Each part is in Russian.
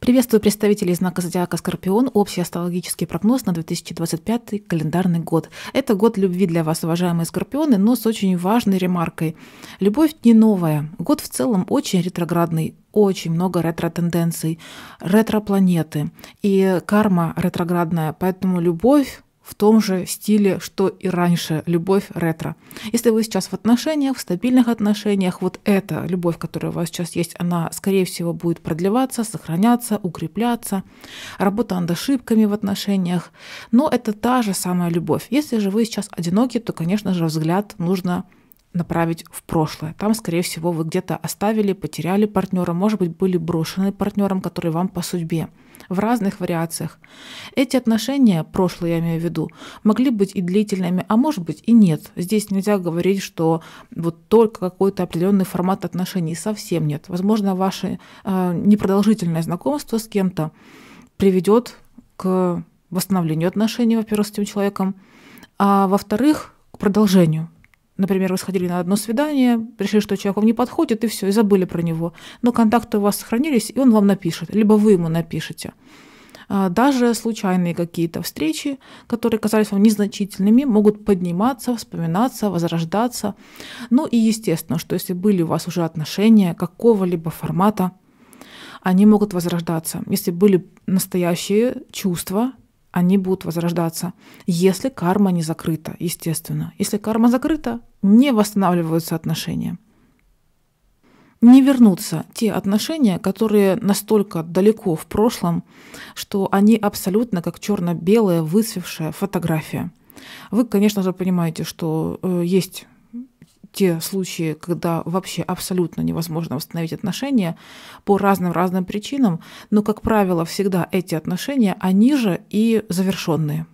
Приветствую представителей знака зодиака Скорпион. Общий астрологический прогноз на 2025 календарный год. Это год любви для вас, уважаемые Скорпионы, но с очень важной ремаркой. Любовь не новая. Год в целом очень ретроградный очень много ретро-тенденций, ретро-планеты и карма ретроградная, поэтому любовь в том же стиле, что и раньше, любовь ретро. Если вы сейчас в отношениях, в стабильных отношениях, вот эта любовь, которая у вас сейчас есть, она, скорее всего, будет продлеваться, сохраняться, укрепляться. Работа над ошибками в отношениях. Но это та же самая любовь. Если же вы сейчас одиноки, то, конечно же, взгляд нужно направить в прошлое. Там, скорее всего, вы где-то оставили, потеряли партнера, может быть, были брошены партнером, который вам по судьбе в разных вариациях. Эти отношения, прошлое я имею в виду, могли быть и длительными, а может быть и нет. Здесь нельзя говорить, что вот только какой-то определенный формат отношений совсем нет. Возможно, ваше э, непродолжительное знакомство с кем-то приведет к восстановлению отношений, во-первых, с этим человеком, а во-вторых, к продолжению Например, вы сходили на одно свидание, решили, что человек вам не подходит, и все, и забыли про него. Но контакты у вас сохранились, и он вам напишет, либо вы ему напишете. А, даже случайные какие-то встречи, которые казались вам незначительными, могут подниматься, вспоминаться, возрождаться. Ну и естественно, что если были у вас уже отношения какого-либо формата, они могут возрождаться. Если были настоящие чувства, они будут возрождаться, если карма не закрыта, естественно. Если карма закрыта, не восстанавливаются отношения. Не вернутся те отношения, которые настолько далеко в прошлом, что они абсолютно как черно-белая выцвевшая фотография. Вы, конечно же, понимаете, что э, есть те случаи, когда вообще абсолютно невозможно восстановить отношения по разным-разным причинам, но, как правило, всегда эти отношения, они же и завершенные.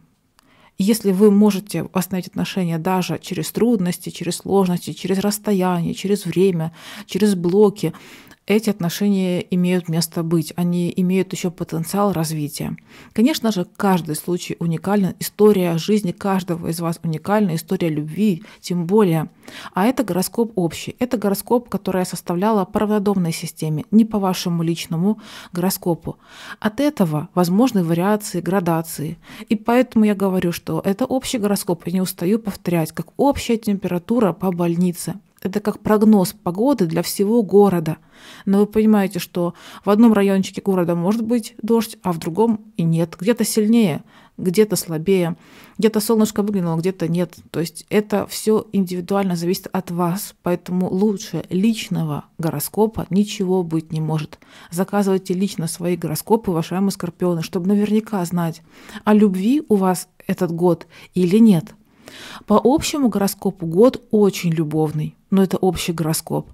Если вы можете восстановить отношения даже через трудности, через сложности, через расстояние, через время, через блоки, эти отношения имеют место быть, они имеют еще потенциал развития. Конечно же, каждый случай уникален, история жизни каждого из вас уникальна, история любви тем более. А это гороскоп общий, это гороскоп, который я составляла по равнодомной системе, не по вашему личному гороскопу. От этого возможны вариации, градации. И поэтому я говорю, что это общий гороскоп, и не устаю повторять, как общая температура по больнице это как прогноз погоды для всего города. Но вы понимаете, что в одном райончике города может быть дождь, а в другом и нет. Где-то сильнее, где-то слабее, где-то солнышко выглянуло, где-то нет. То есть это все индивидуально зависит от вас, поэтому лучше личного гороскопа ничего быть не может. Заказывайте лично свои гороскопы, уважаемые скорпионы, чтобы наверняка знать, о а любви у вас этот год или нет – по общему гороскопу год очень любовный, но это общий гороскоп.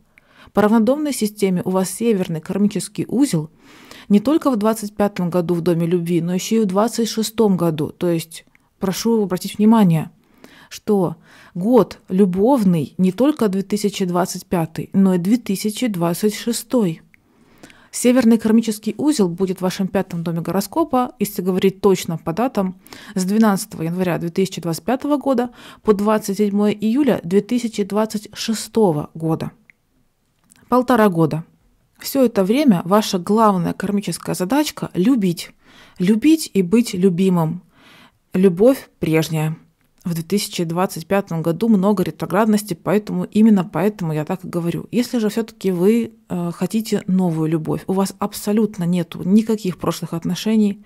По равнодомной системе у вас северный кармический узел не только в 25 году в Доме любви, но еще и в 26 году. То есть прошу обратить внимание, что год любовный не только 2025, но и 2026. Северный кармический узел будет в вашем пятом доме гороскопа, если говорить точно по датам, с 12 января 2025 года по 27 июля 2026 года. Полтора года. Все это время ваша главная кармическая задачка – любить. Любить и быть любимым. Любовь прежняя – в 2025 году много ретроградности, поэтому именно поэтому я так и говорю. Если же все-таки вы э, хотите новую любовь, у вас абсолютно нет никаких прошлых отношений,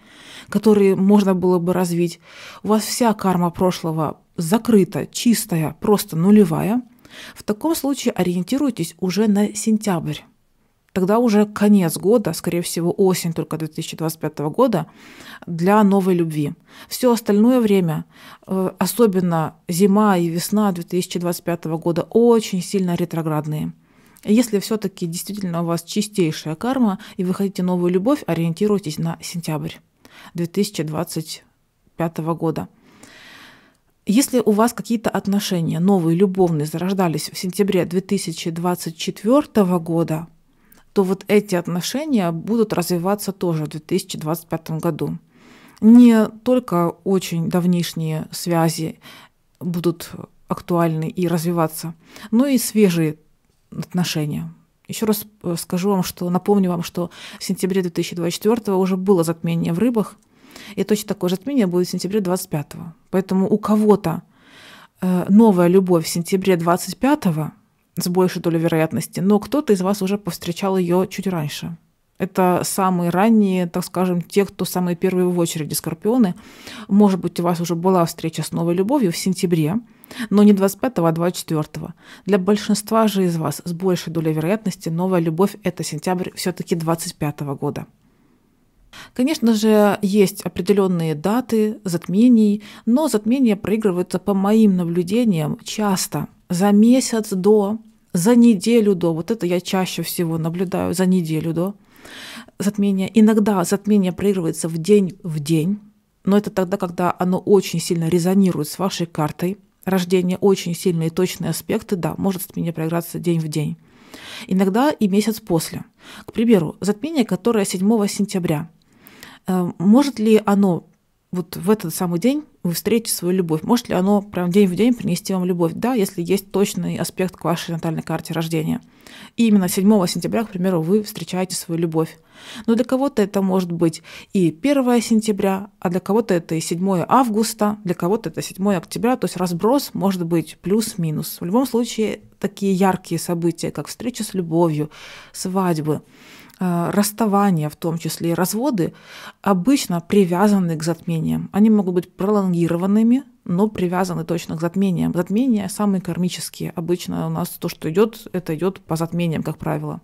которые можно было бы развить, у вас вся карма прошлого закрыта, чистая, просто нулевая, в таком случае ориентируйтесь уже на сентябрь тогда уже конец года, скорее всего, осень только 2025 года для новой любви. Все остальное время, э, особенно зима и весна 2025 года, очень сильно ретроградные. Если все-таки действительно у вас чистейшая карма и вы хотите новую любовь, ориентируйтесь на сентябрь 2025 года. Если у вас какие-то отношения новые, любовные, зарождались в сентябре 2024 года, то вот эти отношения будут развиваться тоже в 2025 году. Не только очень давнишние связи будут актуальны и развиваться, но и свежие отношения. Еще раз э, скажу вам, что напомню вам, что в сентябре 2024 уже было затмение в рыбах, и точно такое затмение будет в сентябре 25 Поэтому у кого-то э, новая любовь в сентябре 25 с большей долей вероятности, но кто-то из вас уже повстречал ее чуть раньше. Это самые ранние, так скажем, те, кто самые первые в очереди скорпионы. Может быть, у вас уже была встреча с новой любовью в сентябре, но не 25, а 24. Для большинства же из вас с большей долей вероятности новая любовь – это сентябрь все-таки 25 года. Конечно же, есть определенные даты затмений, но затмения проигрываются по моим наблюдениям часто – за месяц до, за неделю до, вот это я чаще всего наблюдаю, за неделю до затмения. Иногда затмение проигрывается в день в день, но это тогда, когда оно очень сильно резонирует с вашей картой рождения, очень сильные точные аспекты, да, может затмение проиграться день в день. Иногда и месяц после. К примеру, затмение, которое 7 сентября. Э, может ли оно вот в этот самый день вы встретите свою любовь. Может ли оно прям день в день принести вам любовь? Да, если есть точный аспект к вашей натальной карте рождения. И именно 7 сентября, к примеру, вы встречаете свою любовь. Но для кого-то это может быть и 1 сентября, а для кого-то это и 7 августа, для кого-то это 7 октября. То есть разброс может быть плюс-минус. В любом случае, такие яркие события, как встреча с любовью, свадьбы, Э, расставания, в том числе и разводы, обычно привязаны к затмениям. Они могут быть пролонгированными, но привязаны точно к затмениям. Затмения самые кармические. Обычно у нас то, что идет, это идет по затмениям, как правило.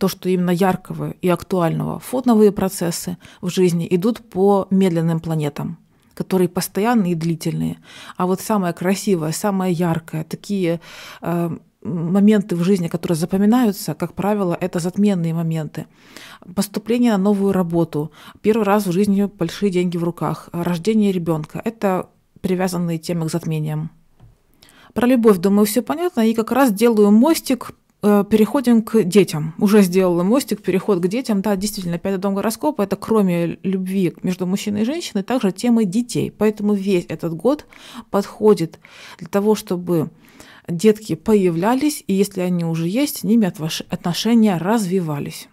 То, что именно яркого и актуального. Фотновые процессы в жизни идут по медленным планетам которые постоянные и длительные. А вот самое красивое, самое яркое, такие э, моменты в жизни, которые запоминаются, как правило, это затменные моменты. Поступление на новую работу, первый раз в жизни большие деньги в руках, рождение ребенка – это привязанные темы к затмениям. Про любовь, думаю, все понятно. И как раз делаю мостик, э, переходим к детям. Уже сделала мостик, переход к детям. Да, действительно, пятый дом гороскопа – это кроме любви между мужчиной и женщиной, также темы детей. Поэтому весь этот год подходит для того, чтобы детки появлялись, и если они уже есть, с ними отношения развивались.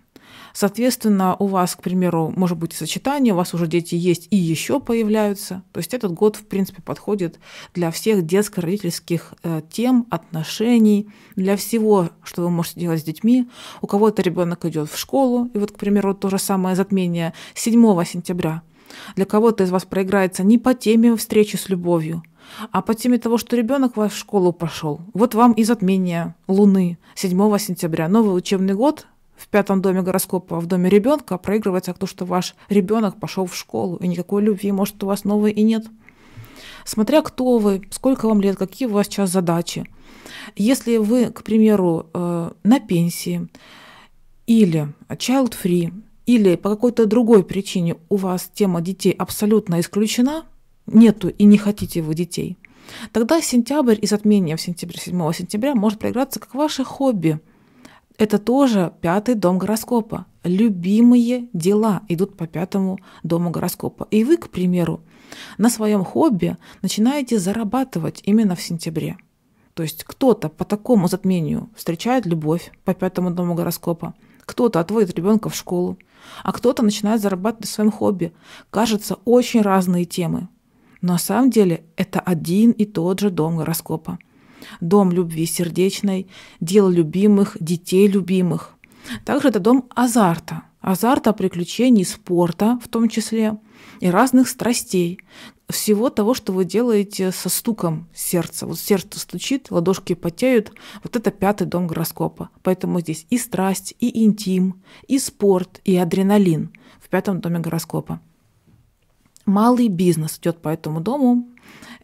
Соответственно, у вас, к примеру, может быть сочетание, у вас уже дети есть и еще появляются. То есть этот год, в принципе, подходит для всех детско-родительских э, тем, отношений, для всего, что вы можете делать с детьми. У кого-то ребенок идет в школу, и вот, к примеру, то же самое затмение 7 сентября. Для кого-то из вас проиграется не по теме встречи с любовью – а по теме того, что ребенок вас в школу пошел, вот вам и затмение Луны 7 сентября. Новый учебный год в пятом доме гороскопа, в доме ребенка а проигрывается то, что ваш ребенок пошел в школу, и никакой любви, может, у вас новой и нет. Смотря кто вы, сколько вам лет, какие у вас сейчас задачи. Если вы, к примеру, э, на пенсии или child-free, или по какой-то другой причине у вас тема детей абсолютно исключена – нету и не хотите вы детей, тогда сентябрь и затмение в сентябре, 7 сентября может проиграться как ваше хобби. Это тоже пятый дом гороскопа. Любимые дела идут по пятому дому гороскопа. И вы, к примеру, на своем хобби начинаете зарабатывать именно в сентябре. То есть кто-то по такому затмению встречает любовь по пятому дому гороскопа, кто-то отводит ребенка в школу, а кто-то начинает зарабатывать на своем хобби. Кажется, очень разные темы. На самом деле это один и тот же дом гороскопа. Дом любви сердечной, дел любимых, детей любимых. Также это дом азарта, азарта приключений, спорта в том числе, и разных страстей, всего того, что вы делаете со стуком сердца. Вот сердце стучит, ладошки потеют. Вот это пятый дом гороскопа. Поэтому здесь и страсть, и интим, и спорт, и адреналин в пятом доме гороскопа малый бизнес идет по этому дому,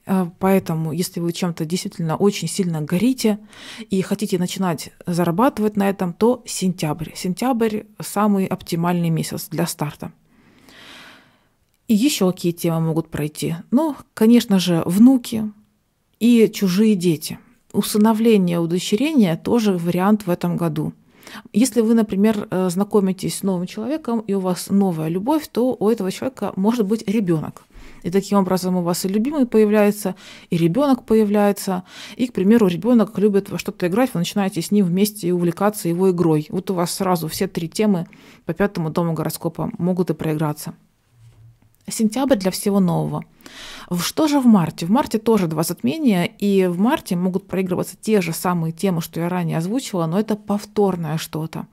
э, Поэтому, если вы чем-то действительно очень сильно горите и хотите начинать зарабатывать на этом, то сентябрь. Сентябрь самый оптимальный месяц для старта. И еще какие темы могут пройти? Ну, конечно же, внуки и чужие дети. Усыновление, удочерение тоже вариант в этом году – если вы, например, э, знакомитесь с новым человеком и у вас новая любовь, то у этого человека может быть ребенок. И таким образом у вас и любимый появляется, и ребенок появляется. И, к примеру, ребенок любит во что-то играть, вы начинаете с ним вместе увлекаться его игрой. Вот у вас сразу все три темы по пятому дому гороскопа могут и проиграться. Сентябрь для всего нового. Что же в марте? В марте тоже два затмения, и в марте могут проигрываться те же самые темы, что я ранее озвучивала, но это повторное что-то.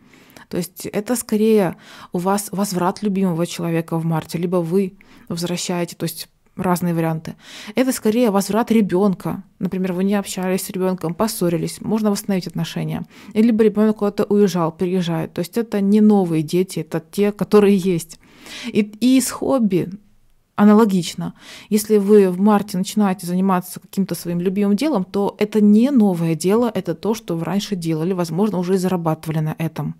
То есть это скорее у вас возврат любимого человека в марте, либо вы возвращаете, то есть разные варианты. Это скорее возврат ребенка. Например, вы не общались с ребенком, поссорились, можно восстановить отношения. или Либо ребенок куда-то уезжал, переезжает. То есть это не новые дети, это те, которые есть. И, и с хобби аналогично. Если вы в марте начинаете заниматься каким-то своим любимым делом, то это не новое дело, это то, что вы раньше делали, возможно, уже и зарабатывали на этом.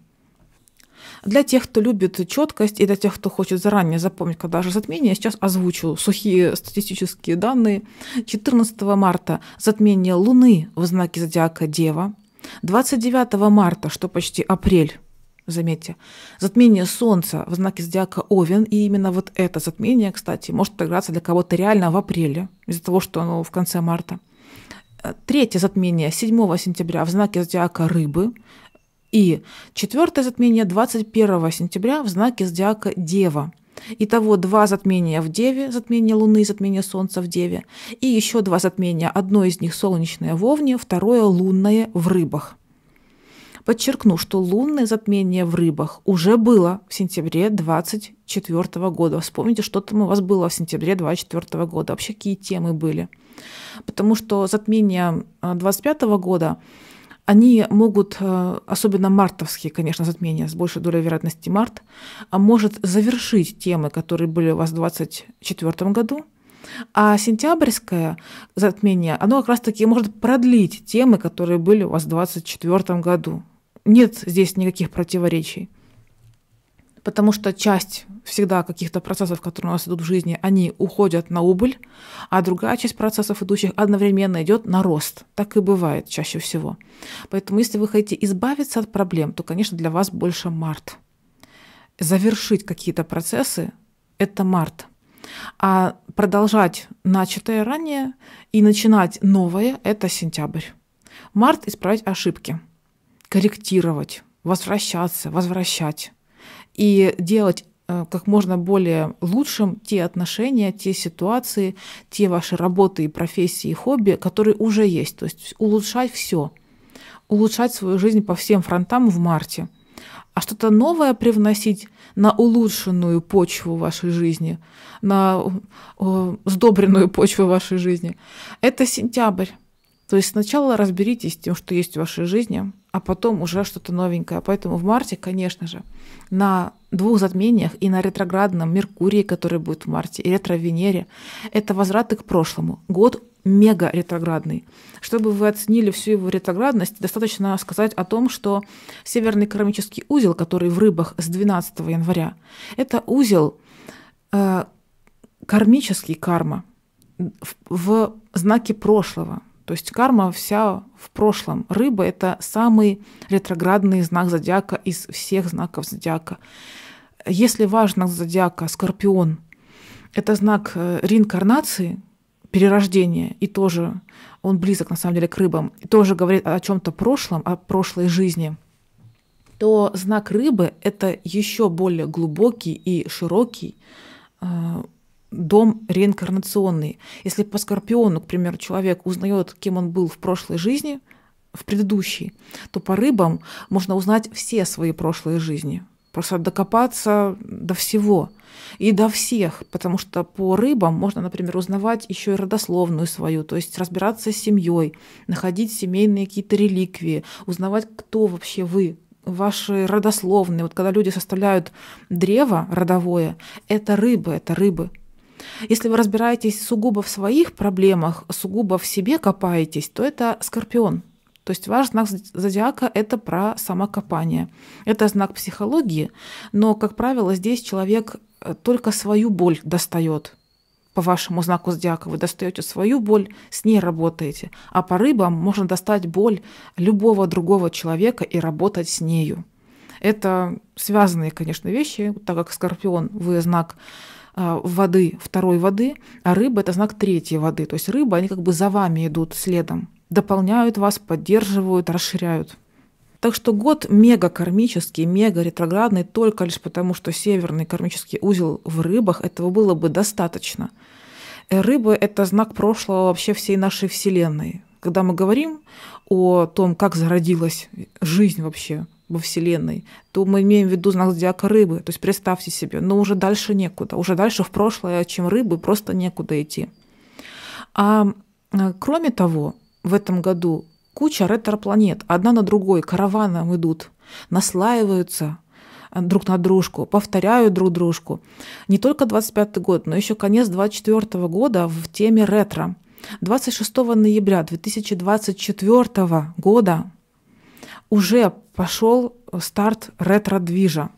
Для тех, кто любит четкость и для тех, кто хочет заранее запомнить, когда же затмение, я сейчас озвучу сухие статистические данные. 14 марта затмение Луны в знаке зодиака Дева. 29 марта, что почти апрель, заметьте. Затмение Солнца в знаке зодиака Овен, и именно вот это затмение, кстати, может отыграться для кого-то реально в апреле, из-за того, что оно в конце марта. Э, третье затмение 7 сентября в знаке зодиака Рыбы, и четвертое затмение 21 сентября в знаке зодиака Дева. Итого два затмения в Деве, затмение Луны и затмение Солнца в Деве, и еще два затмения, одно из них солнечное в Овне, второе лунное в Рыбах. Подчеркну, что лунное затмение в рыбах уже было в сентябре 2024 года. Вспомните, что там у вас было в сентябре 2024 года, вообще какие темы были. Потому что затмения 2025 а, года они могут, э, особенно мартовские, конечно, затмения, с большей долей вероятности март, а, может завершить темы, которые были у вас в 2024 году, а сентябрьское затмение, оно как раз-таки может продлить темы, которые были у вас в 2024 году нет здесь никаких противоречий. Потому что часть всегда каких-то процессов, которые у нас идут в жизни, они уходят на убыль, а другая часть процессов, идущих одновременно, идет на рост. Так и бывает чаще всего. Поэтому если вы хотите избавиться от проблем, то, конечно, для вас больше март. Завершить какие-то процессы – это март. А продолжать начатое ранее и начинать новое – это сентябрь. Март – исправить ошибки – корректировать, возвращаться, возвращать и делать э, как можно более лучшим те отношения, те ситуации, те ваши работы и профессии, и хобби, которые уже есть. То есть улучшать все, улучшать свою жизнь по всем фронтам в марте, а что-то новое привносить на улучшенную почву вашей жизни, на сдобренную почву вашей жизни. Это сентябрь. То есть сначала разберитесь с тем, что есть в вашей жизни, а потом уже что-то новенькое. Поэтому в марте, конечно же, на двух затмениях и на ретроградном Меркурии, который будет в марте, и ретро-Венере, это возвраты к прошлому. Год мега ретроградный. Чтобы вы оценили всю его ретроградность, достаточно сказать о том, что северный кармический узел, который в рыбах с 12 января, это узел э, кармический карма в, в знаке прошлого – то есть карма вся в прошлом. Рыба — это самый ретроградный знак зодиака из всех знаков зодиака. Если ваш знак зодиака — скорпион, это знак э, реинкарнации, перерождения, и тоже он близок на самом деле к рыбам, и тоже говорит о чем-то прошлом, о прошлой жизни, то знак рыбы — это еще более глубокий и широкий э, дом реинкарнационный. Если по скорпиону, к примеру, человек узнает, кем он был в прошлой жизни, в предыдущей, то по рыбам можно узнать все свои прошлые жизни. Просто докопаться до всего и до всех, потому что по рыбам можно, например, узнавать еще и родословную свою, то есть разбираться с семьей, находить семейные какие-то реликвии, узнавать, кто вообще вы, ваши родословные. Вот когда люди составляют древо родовое, это рыбы, это рыбы. Если вы разбираетесь сугубо в своих проблемах, сугубо в себе копаетесь, то это скорпион. То есть ваш знак зодиака – это про самокопание. Это знак психологии, но, как правило, здесь человек э, только свою боль достает. По вашему знаку зодиака вы достаете свою боль, с ней работаете. А по рыбам можно достать боль любого другого человека и работать с нею. Это связанные, конечно, вещи, так как Скорпион, вы знак Э, воды, второй воды, а рыба – это знак третьей воды. То есть рыба они как бы за вами идут следом, дополняют вас, поддерживают, расширяют. Так что год мега кармический, мега ретроградный только лишь потому, что северный кармический узел в рыбах, этого было бы достаточно. Э, рыбы – это знак прошлого вообще всей нашей Вселенной. Когда мы говорим о том, как зародилась жизнь вообще, во Вселенной, то мы имеем в виду знак зодиака рыбы. То есть представьте себе, но уже дальше некуда, уже дальше в прошлое, чем рыбы, просто некуда идти. А, а кроме того, в этом году куча ретропланет, одна на другой, караваном идут, наслаиваются а, друг на дружку, повторяют друг дружку. Не только 25 год, но еще конец 24 года в теме ретро. 26 ноября 2024 года уже пошел э, старт ретро-движа.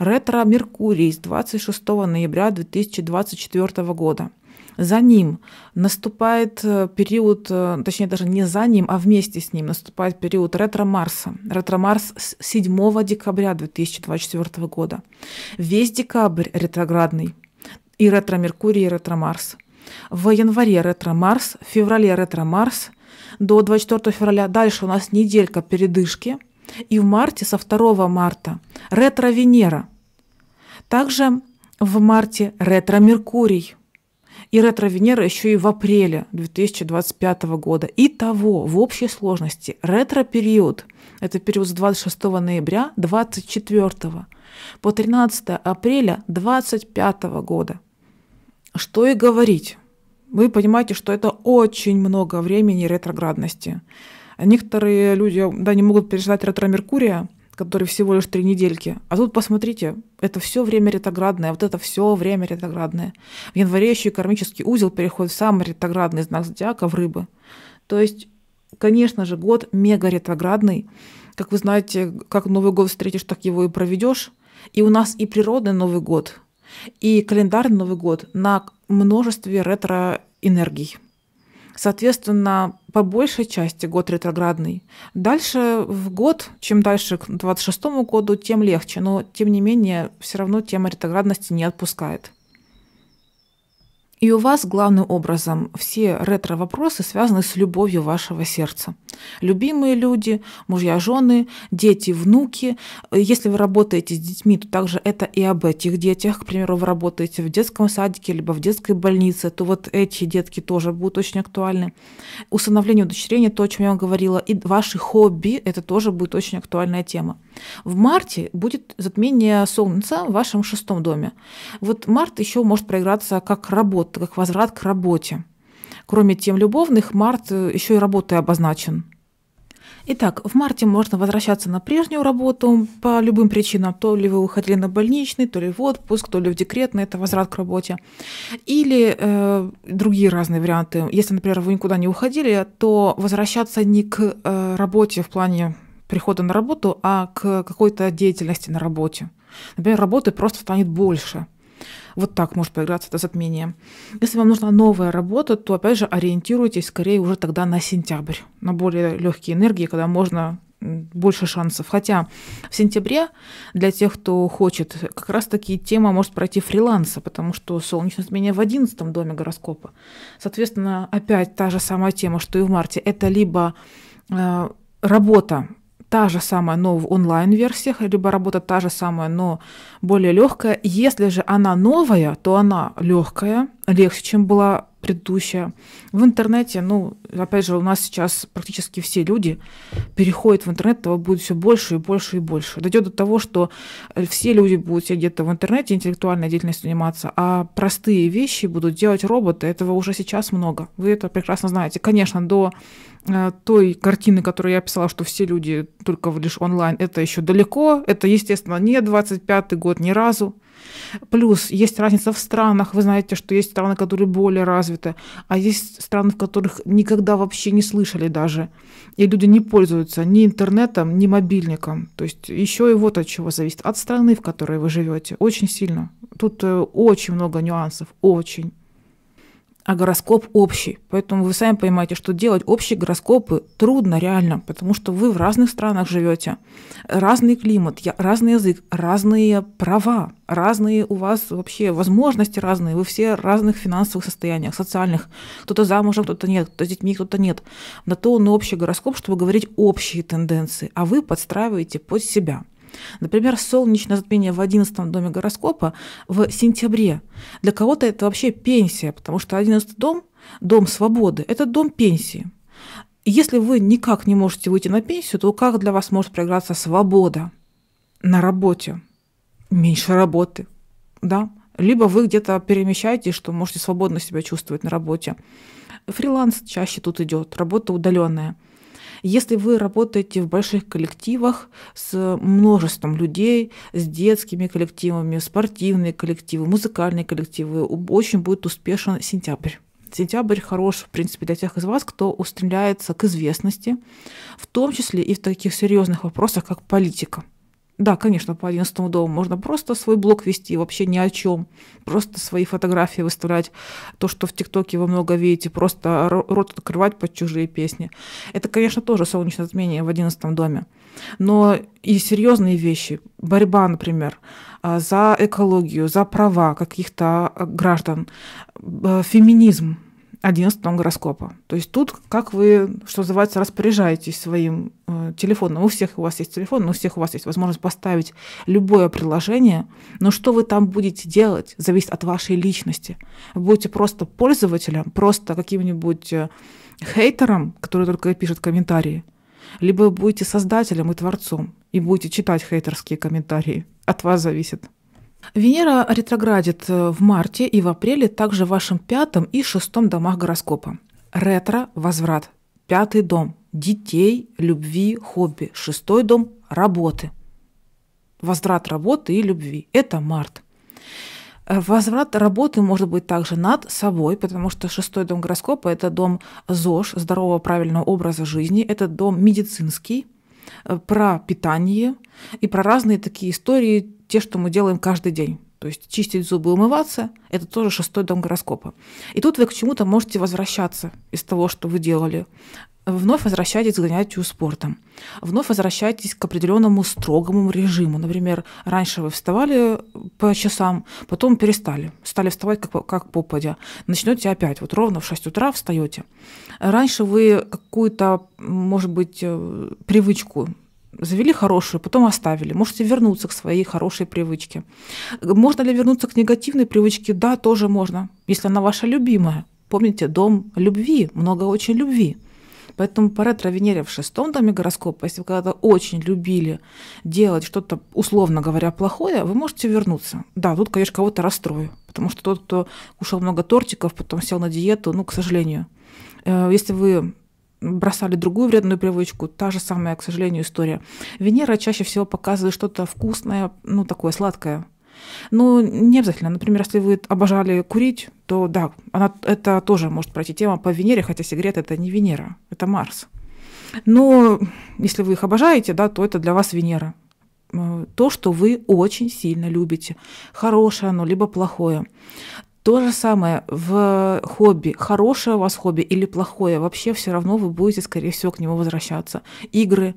Ретро-Меркурий с 26 ноября 2024 года. За ним наступает э, период, э, точнее даже не за ним, а вместе с ним наступает период ретро-Марса. Ретро-Марс с 7 декабря 2024 года. Весь декабрь ретроградный. И ретро-Меркурий, и ретро-Марс. В январе ретро-Марс, в феврале ретро-Марс, до 24 февраля. Дальше у нас неделька передышки – и в марте, со 2 марта, ретро-Венера. Также в марте ретро-Меркурий. И ретро-Венера еще и в апреле 2025 года. Итого, в общей сложности, ретро-период – это период с 26 ноября 24 по 13 апреля 25 года. Что и говорить. Вы понимаете, что это очень много времени ретроградности. Некоторые люди да, не могут переждать ретро-меркурия, который всего лишь три недельки. А тут посмотрите, это все время ретроградное, вот это все время ретроградное. В январе еще и кармический узел переходит в самый ретроградный знак зодиака в рыбы. То есть, конечно же, год мега ретроградный. Как вы знаете, как Новый год встретишь, так его и проведешь. И у нас и природный Новый год, и календарный Новый год на множестве ретро-энергий. Соответственно, по большей части год ретроградный. Дальше в год, чем дальше к 26 году, тем легче, но тем не менее все равно тема ретроградности не отпускает. И у вас главным образом все ретро-вопросы связаны с любовью вашего сердца. Любимые люди, мужья, жены, дети, внуки. Э, если вы работаете с детьми, то также это и об этих детях. К примеру, вы работаете в детском садике, либо в детской больнице, то вот эти детки тоже будут очень актуальны. Усыновление, удочерение, то, о чем я вам говорила, и ваши хобби, это тоже будет очень актуальная тема. В марте будет затмение Солнца в вашем шестом доме. Вот март еще может проиграться как работа, как возврат к работе. Кроме тем любовных, март э, еще и работой обозначен. Итак, в марте можно возвращаться на прежнюю работу по любым причинам. То ли вы уходили на больничный, то ли в отпуск, то ли в декретный, это возврат к работе. Или э, другие разные варианты. Если, например, вы никуда не уходили, то возвращаться не к э, работе в плане прихода на работу, а к какой-то деятельности на работе. Например, работы просто станет больше – вот так может проиграться это затмение. Если вам нужна новая работа, то опять же ориентируйтесь скорее уже тогда на сентябрь, на более легкие энергии, когда можно больше шансов. Хотя в сентябре для тех, кто хочет, как раз-таки тема может пройти фриланса, потому что солнечное затмение в одиннадцатом доме гороскопа. Соответственно, опять та же самая тема, что и в марте. Это либо э, работа та же самая, но в онлайн-версиях, либо работа та же самая, но более легкая. Если же она новая, то она легкая, легче, чем была предыдущая. В интернете, ну, опять же, у нас сейчас практически все люди переходят в интернет, этого будет все больше и больше и больше. Дойдет до того, что э, все люди будут сидеть где-то в интернете, интеллектуальной деятельностью заниматься, а простые вещи будут делать роботы. Этого уже сейчас много. Вы это прекрасно знаете. Конечно, до э, той картины, которую я писала, что все люди только лишь онлайн, это еще далеко. Это, естественно, не 25-й год ни разу. Плюс есть разница в странах. Вы знаете, что есть страны, которые более развиты, а есть страны, в которых никогда вообще не слышали даже. И люди не пользуются ни интернетом, ни мобильником. То есть еще и вот от чего зависит. От страны, в которой вы живете. Очень сильно. Тут э, очень много нюансов. Очень а гороскоп общий. Поэтому вы сами понимаете, что делать общие гороскопы трудно реально, потому что вы в разных странах живете, разный климат, разный язык, разные права, разные у вас вообще возможности разные, вы все в разных финансовых состояниях, социальных. Кто-то замужем, кто-то нет, кто-то с детьми, кто-то нет. На то он общий гороскоп, чтобы говорить общие тенденции, а вы подстраиваете под себя. Например, солнечное затмение в 11 доме гороскопа в сентябре. Для кого-то это вообще пенсия, потому что 11 дом, дом свободы, это дом пенсии. Если вы никак не можете выйти на пенсию, то как для вас может проиграться свобода на работе? Меньше работы, да? Либо вы где-то перемещаетесь, что можете свободно себя чувствовать на работе. Фриланс чаще тут идет, работа удаленная – если вы работаете в больших коллективах с множеством людей, с детскими коллективами, спортивные коллективы, музыкальные коллективы, очень будет успешен сентябрь. Сентябрь хорош, в принципе, для тех из вас, кто устремляется к известности, в том числе и в таких серьезных вопросах, как политика. Да, конечно, по 11 дому можно просто свой блог вести вообще ни о чем, просто свои фотографии выставлять, то, что в ТикТоке вы много видите, просто рот открывать под чужие песни. Это, конечно, тоже солнечное затмение в 11 доме. Но и серьезные вещи, борьба, например, а, за экологию, за права каких-то а, граждан, а, феминизм, 11 гороскопа. То есть тут, как вы, что называется, распоряжаетесь своим э, телефоном. У всех у вас есть телефон, но у всех у вас есть возможность поставить любое приложение. Но что вы там будете делать, зависит от вашей личности. Вы будете просто пользователем, просто каким-нибудь э, хейтером, который только пишет комментарии. Либо вы будете создателем и творцом, и будете читать хейтерские комментарии. От вас зависит. Венера ретроградит э, в марте и в апреле также в вашем пятом и шестом домах гороскопа. Ретро – возврат. Пятый дом – детей, любви, хобби. Шестой дом – работы. Возврат работы и любви. Это март. Э, возврат работы может быть также над собой, потому что шестой дом гороскопа – это дом ЗОЖ, здорового правильного образа жизни, это дом медицинский, э, про питание и про разные такие истории те, что мы делаем каждый день. То есть чистить зубы, умываться – это тоже шестой дом гороскопа. И тут вы к чему-то можете возвращаться из того, что вы делали. Вновь возвращайтесь к занятию спортом. Вновь возвращайтесь к определенному строгому режиму. Например, раньше вы вставали по часам, потом перестали. Стали вставать как, как попадя. Начнете опять. Вот ровно в 6 утра встаете. Раньше вы какую-то, может быть, э, привычку завели хорошую, потом оставили. Можете вернуться к своей хорошей привычке. Можно ли вернуться к негативной привычке? Да, тоже можно, если она ваша любимая. Помните, дом любви, много очень любви. Поэтому по ретро-Венере в шестом доме гороскопа, если вы когда-то очень любили делать что-то, условно говоря, плохое, вы можете вернуться. Да, тут, конечно, кого-то расстрою, потому что тот, кто ушел много тортиков, потом сел на диету, ну, к сожалению. Э, если вы бросали другую вредную привычку, та же самая, к сожалению, история. Венера чаще всего показывает что-то вкусное, ну, такое сладкое. Ну, не обязательно. Например, если вы обожали курить, то да, она, это тоже может пройти тема по Венере, хотя сигарет это не Венера, это Марс. Но если вы их обожаете, да, то это для вас Венера. Э, то, что вы очень сильно любите, хорошее оно, либо плохое. То же самое в хобби. Хорошее у вас хобби или плохое, вообще все равно вы будете, скорее всего, к нему возвращаться. Игры.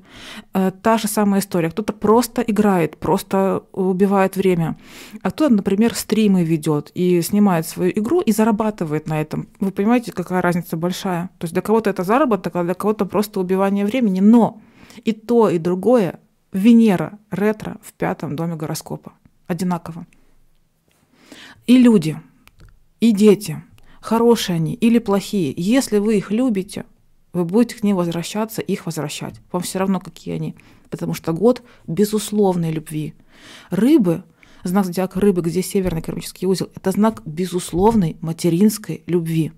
Э, та же самая история. Кто-то просто играет, просто убивает время. А кто-то, например, стримы ведет и снимает свою игру и зарабатывает на этом. Вы понимаете, какая разница большая? То есть для кого-то это заработок, а для кого-то просто убивание времени. Но и то, и другое Венера, ретро в пятом доме гороскопа. Одинаково. И люди – и дети хорошие они или плохие, если вы их любите, вы будете к ним возвращаться, их возвращать. Вам все равно, какие они. Потому что год безусловной любви. Рыбы, знак зодиака рыбы, где северный кармический узел, это знак безусловной материнской любви.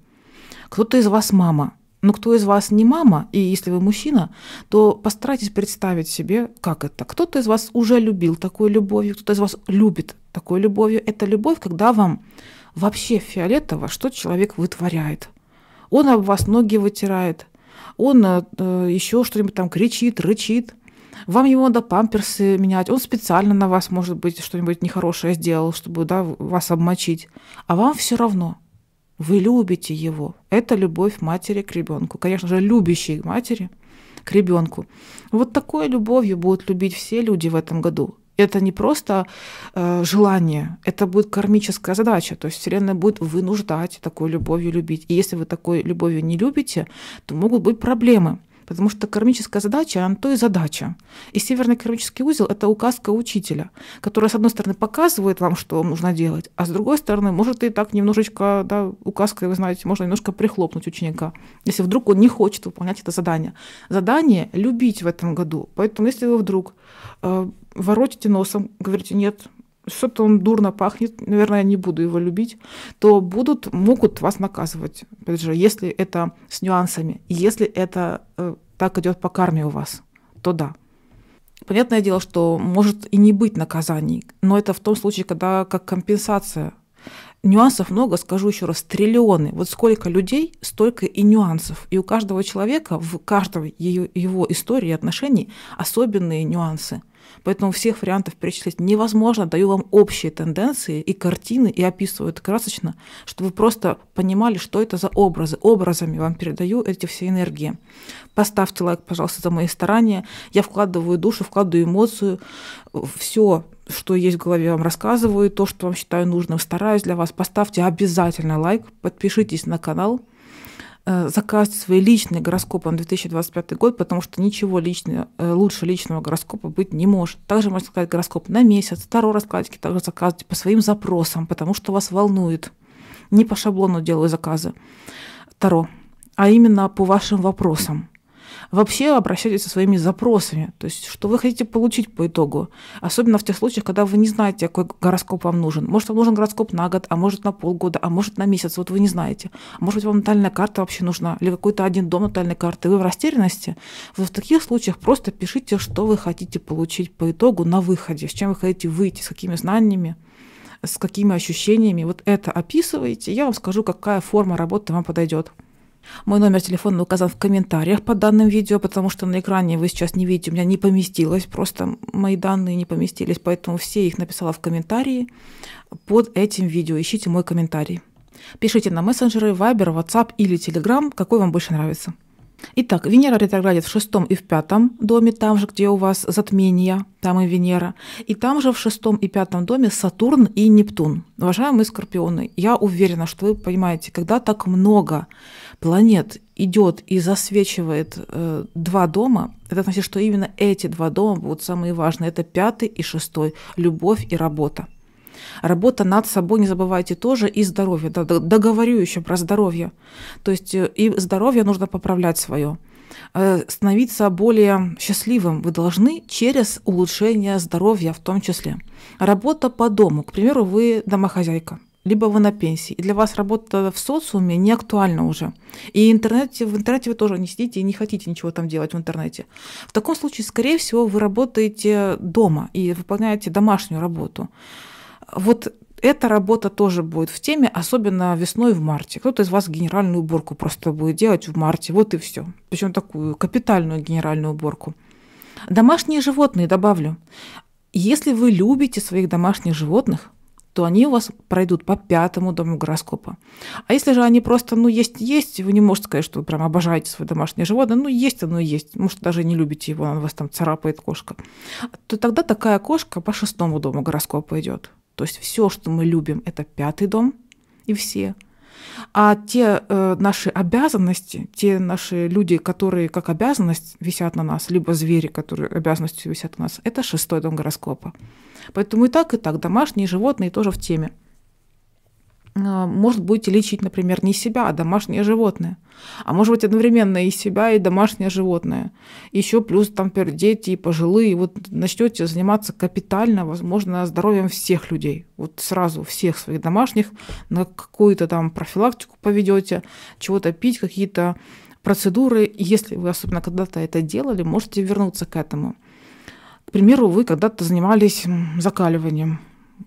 Кто-то из вас мама, но ну, кто из вас не мама, и если вы мужчина, то постарайтесь представить себе, как это. Кто-то из вас уже любил такой любовью, кто-то из вас любит такой любовью. Это любовь, когда вам вообще фиолетово, что человек вытворяет. Он об вас ноги вытирает, он э, э еще что-нибудь там кричит, рычит. Вам его надо памперсы менять. Он специально на вас, может быть, что-нибудь нехорошее сделал, чтобы да, вас обмочить. А вам все равно. Вы любите его. Это любовь матери к ребенку. Конечно же, любящей матери к ребенку. Вот такой любовью будут любить все люди в этом году это не просто э, желание, это будет кармическая задача. То есть Вселенная будет вынуждать такой любовью любить. И если вы такой любовью не любите, то могут быть проблемы. Потому что кармическая задача, она то и задача. И северный кармический узел – это указка учителя, которая, с одной стороны, показывает вам, что вам нужно делать, а с другой стороны, может и так немножечко, да, указкой, вы знаете, можно немножко прихлопнуть ученика, если вдруг он не хочет выполнять это задание. Задание – любить в этом году. Поэтому, если вы вдруг э, воротите носом, говорите, нет, что-то он дурно пахнет, наверное, я не буду его любить, то будут, могут вас наказывать, опять же, если это с нюансами, если это э, так идет по карме у вас, то да. Понятное дело, что может и не быть наказаний, но это в том случае, когда как компенсация. Нюансов много, скажу еще раз, триллионы. Вот сколько людей, столько и нюансов. И у каждого человека в каждой ее, его истории отношений особенные нюансы – Поэтому всех вариантов перечислить невозможно. Даю вам общие тенденции и картины, и описываю это красочно, чтобы вы просто понимали, что это за образы. Образами вам передаю эти все энергии. Поставьте лайк, пожалуйста, за мои старания. Я вкладываю душу, вкладываю эмоцию. Все что есть в голове, вам рассказываю, то, что вам считаю нужным, стараюсь для вас. Поставьте обязательно лайк, подпишитесь на канал, Э, заказывайте свой личный гороскоп на 2025 год, потому что ничего личного, э, лучше личного гороскопа быть не может. Также можно сказать гороскоп на месяц, второй раскладки также заказывайте по своим запросам, потому что вас волнует. Не по шаблону делаю заказы Таро, а именно по вашим вопросам вообще обращайтесь со своими запросами, то есть что вы хотите получить по итогу, особенно в тех случаях, когда вы не знаете, какой гороскоп вам нужен. Может, вам нужен гороскоп на год, а может на полгода, а может на месяц, вот вы не знаете. А может быть, вам натальная карта вообще нужна, или какой-то один дом натальной карты, вы в растерянности. Вот в таких случаях просто пишите, что вы хотите получить по итогу на выходе, с чем вы хотите выйти, с какими знаниями с какими ощущениями. Вот это описываете, я вам скажу, какая форма работы вам подойдет. Мой номер телефона указан в комментариях под данным видео, потому что на экране вы сейчас не видите, у меня не поместилось, просто мои данные не поместились, поэтому все их написала в комментарии под этим видео. Ищите мой комментарий. Пишите на мессенджеры, Вайбер, Ватсап или Телеграм, какой вам больше нравится. Итак, Венера ретроградит в шестом и в пятом доме, там же, где у вас затмение, там и Венера. И там же в шестом и пятом доме Сатурн и Нептун. Уважаемые скорпионы, я уверена, что вы понимаете, когда так много планет идет и засвечивает э, два дома, это значит, что именно эти два дома будут самые важные. Это пятый и шестой – любовь и работа. Работа над собой, не забывайте тоже, и здоровье. Договорю еще про здоровье. То есть э, и здоровье нужно поправлять свое э, становиться более счастливым вы должны через улучшение здоровья в том числе. Работа по дому, к примеру, вы домохозяйка, либо вы на пенсии, и для вас работа в социуме не актуальна уже. И интернете, в интернете вы тоже не сидите и не хотите ничего там делать в интернете. В таком случае, скорее всего, вы работаете дома и выполняете домашнюю работу. Вот эта работа тоже будет в теме, особенно весной в марте. Кто-то из вас генеральную уборку просто будет делать в марте, вот и все. Причем такую капитальную генеральную уборку. Домашние животные, добавлю. Если вы любите своих домашних животных, то они у вас пройдут по пятому дому гороскопа. А если же они просто, ну, есть-есть, вы не можете сказать, что вы прям обожаете свое домашнее животное, ну, есть оно есть, может, даже не любите его, он вас там царапает кошка, то тогда такая кошка по шестому дому гороскопа идет. То есть все, что мы любим, это пятый дом и все. А те э, наши обязанности, те наши люди, которые как обязанность висят на нас, либо звери, которые обязанностью висят на нас, это шестой дом гороскопа. Поэтому и так, и так домашние животные тоже в теме. А, может, будете лечить, например, не себя, а домашнее животное. А может быть, одновременно и себя, и домашнее животное. Еще плюс, там, например, дети и пожилые. Вот начнете заниматься капитально, возможно, здоровьем всех людей. Вот сразу всех своих домашних на какую-то там профилактику поведете, чего-то пить, какие-то процедуры. если вы, особенно когда-то это делали, можете вернуться к этому. К примеру, вы когда-то занимались закаливанием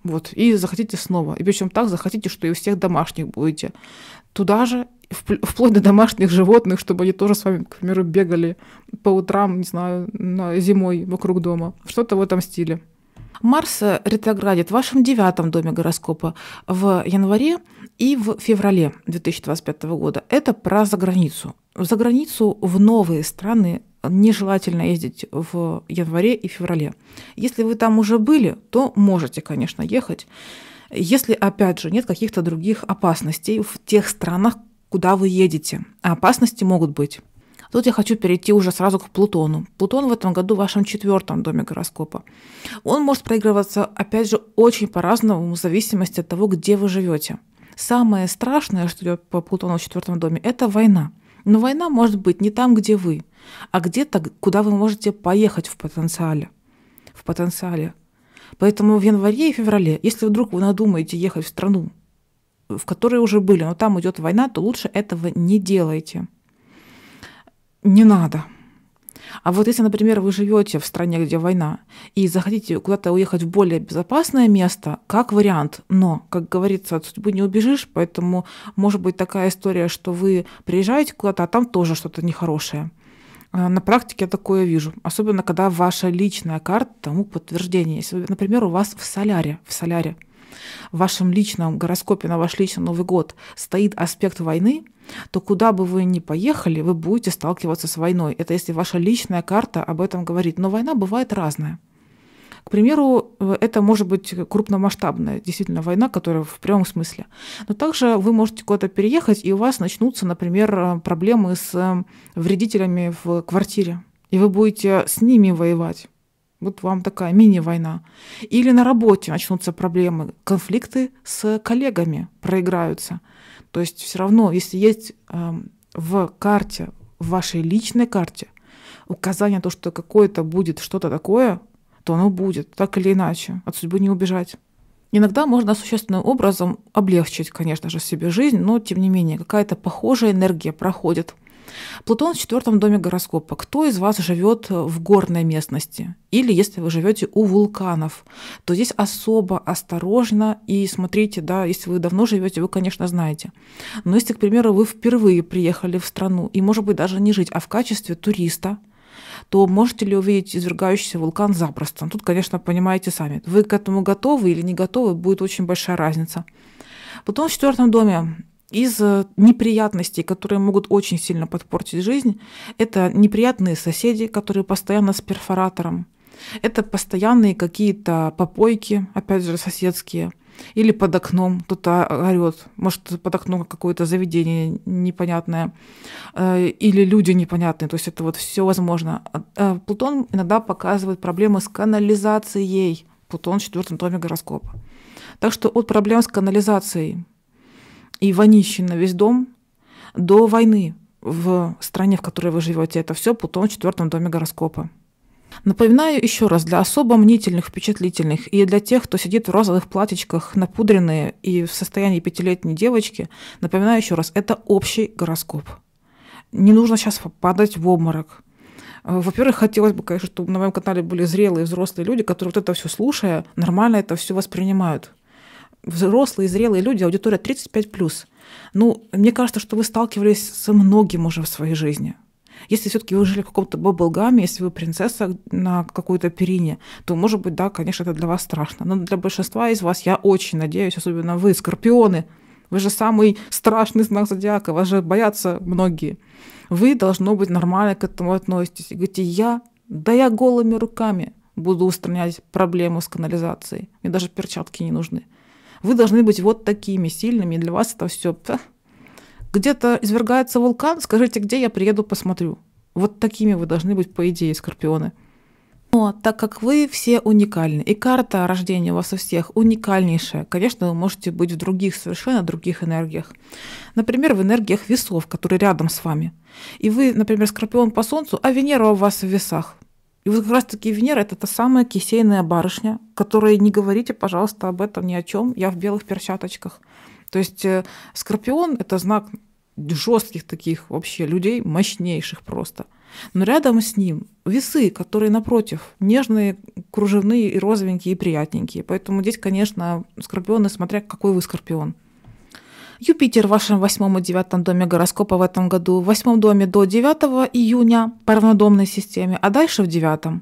вот, и захотите снова. И причем так захотите, что и у всех домашних будете. Туда же вплоть до домашних животных, чтобы они тоже с вами, к примеру, бегали по утрам, не знаю, зимой вокруг дома. Что-то в этом стиле. Марс ретроградит в вашем девятом доме гороскопа в январе и в феврале 2025 года. Это про заграницу. За границу в новые страны нежелательно ездить в январе и феврале. Если вы там уже были, то можете, конечно, ехать, если, опять же, нет каких-то других опасностей в тех странах, куда вы едете. А опасности могут быть. Тут я хочу перейти уже сразу к Плутону. Плутон в этом году в вашем четвертом доме гороскопа. Он может проигрываться, опять же, очень по-разному, в зависимости от того, где вы живете. Самое страшное, что идет по Плутону в четвертом доме, это война. Но война может быть не там, где вы а где-то, куда вы можете поехать в потенциале. В потенциале. Поэтому в январе и феврале, если вдруг вы надумаете ехать в страну, э, в которой уже были, но там идет война, то лучше этого не делайте. Не надо. А вот если, например, вы живете в стране, где война, и захотите куда-то уехать в более безопасное место, как вариант, но, как говорится, от судьбы не убежишь, поэтому может быть такая история, что вы приезжаете куда-то, а там тоже что-то нехорошее. А, на практике я такое вижу, особенно когда ваша личная карта тому подтверждение. Если, например, у вас в соляре, в соляре, в вашем личном гороскопе на ваш личный Новый год стоит аспект войны, то куда бы вы ни поехали, вы будете сталкиваться с войной. Это если ваша личная карта об этом говорит. Но война бывает разная. К примеру, э, это может быть крупномасштабная действительно война, которая в прямом смысле. Но также вы можете куда-то переехать, и у вас начнутся, например, э, проблемы с э, вредителями в квартире, и вы будете с ними воевать. Вот вам такая мини-война. Или на работе начнутся проблемы, конфликты с коллегами проиграются. То есть все равно, если есть в карте, в вашей личной карте указание на то, что какое-то будет что-то такое, то оно будет, так или иначе. От судьбы не убежать. Иногда можно существенным образом облегчить, конечно же, себе жизнь, но, тем не менее, какая-то похожая энергия проходит. Плутон в четвертом доме гороскопа. Кто из вас живет в горной местности? Или если вы живете у вулканов, то здесь особо осторожно и смотрите, да, если вы давно живете, вы, конечно, знаете. Но если, к примеру, вы впервые приехали в страну и, может быть, даже не жить, а в качестве туриста – то можете ли увидеть извергающийся вулкан запросто. Тут, конечно, понимаете сами. Вы к этому готовы или не готовы, будет очень большая разница. Потом в четвертом доме из э, неприятностей, которые могут очень сильно подпортить жизнь, это неприятные соседи, которые постоянно с перфоратором, это постоянные какие-то попойки, опять же, соседские. Или под окном кто-то орет, может, под окном какое-то заведение непонятное, э, или люди непонятные, то есть это вот все возможно. А, э, Плутон иногда показывает проблемы с канализацией, Плутон в четвертом томе гороскопа. Так что от проблем с канализацией и вонищи на весь дом до войны в стране, в которой вы живете, это все Плутон в четвертом доме гороскопа. Напоминаю еще раз, для особо мнительных, впечатлительных и для тех, кто сидит в розовых платьичках, напудренные и в состоянии пятилетней девочки, напоминаю еще раз, это общий гороскоп. Не нужно сейчас попадать в обморок. Э, во-первых, хотелось бы, конечно, чтобы на моем канале были зрелые взрослые люди, которые вот это все слушая, нормально это все воспринимают. Взрослые, зрелые люди, аудитория 35+. Ну, мне кажется, что вы сталкивались со многим уже в своей жизни – если все-таки вы жили в каком-то баблгаме, если вы принцесса на какой-то перине, то, может быть, да, конечно, это для вас страшно. Но для большинства из вас, я очень надеюсь, особенно вы, скорпионы, вы же самый страшный знак зодиака, вас же боятся многие. Вы, должно быть, нормально к этому относитесь. И говорите, я, да я голыми руками буду устранять проблему с канализацией. Мне даже перчатки не нужны. Вы должны быть вот такими сильными, и для вас это все где-то извергается вулкан, скажите, где я приеду, посмотрю. Вот такими вы должны быть, по идее, скорпионы. Но так как вы все уникальны, и карта рождения у вас у всех уникальнейшая, конечно, вы можете быть в других, совершенно других энергиях. Например, в энергиях весов, которые рядом с вами. И вы, например, скорпион по Солнцу, а Венера у вас в весах. И вот как раз-таки Венера – это та самая кисейная барышня, которой не говорите, пожалуйста, об этом ни о чем, я в белых перчаточках. То есть э, скорпион – это знак жестких таких вообще людей, мощнейших просто. Но рядом с ним весы, которые напротив, нежные, кружевные и розовенькие, и приятненькие. Поэтому здесь, конечно, скорпионы, смотря какой вы скорпион. Юпитер в вашем восьмом и девятом доме гороскопа в этом году. В восьмом доме до 9 июня по равнодомной системе, а дальше в девятом.